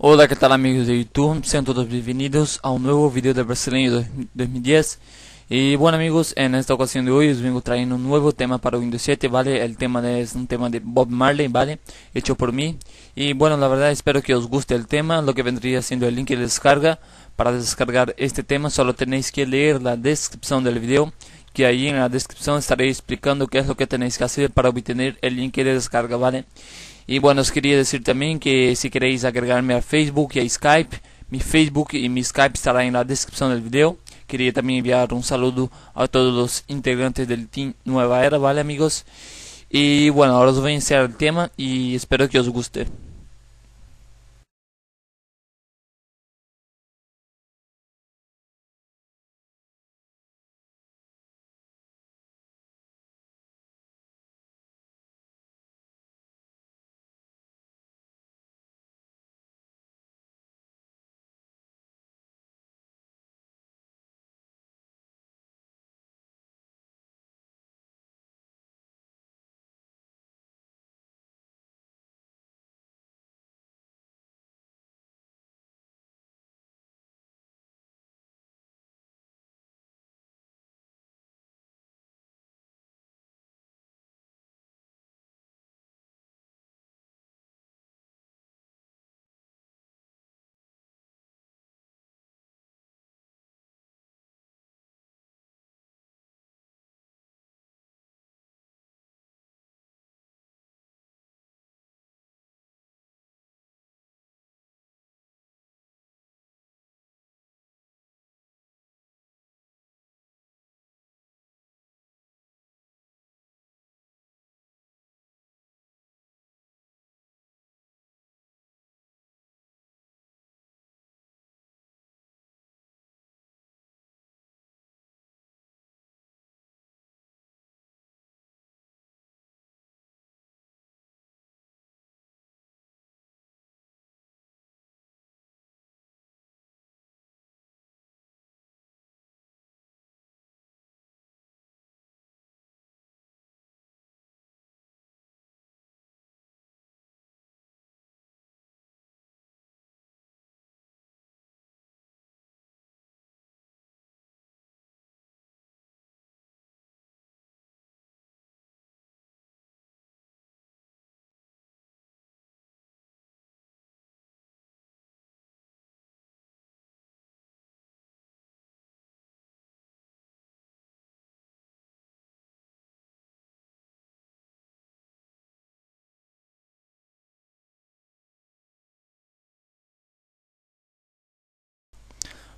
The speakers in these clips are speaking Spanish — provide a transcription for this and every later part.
Hola, ¿qué tal amigos de YouTube? Sean todos bienvenidos a un nuevo video de Brasileño 2010 Y bueno amigos, en esta ocasión de hoy os vengo trayendo un nuevo tema para Windows 7, ¿vale? El tema es un tema de Bob Marley, ¿vale? Hecho por mí Y bueno, la verdad espero que os guste el tema Lo que vendría siendo el link de descarga Para descargar este tema solo tenéis que leer la descripción del video que ahí en la descripción estaré explicando qué es lo que tenéis que hacer para obtener el link de descarga, ¿vale? Y bueno, os quería decir también que si queréis agregarme a Facebook y a Skype, mi Facebook y mi Skype estarán en la descripción del video. Quería también enviar un saludo a todos los integrantes del Team Nueva Era, ¿vale amigos? Y bueno, ahora os voy a enseñar el tema y espero que os guste.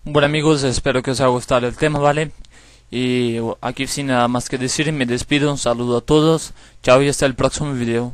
Bueno amigos, espero que os haya gustado el tema, ¿vale? Y aquí sin nada más que decir, me despido, un saludo a todos, chao y hasta el próximo video.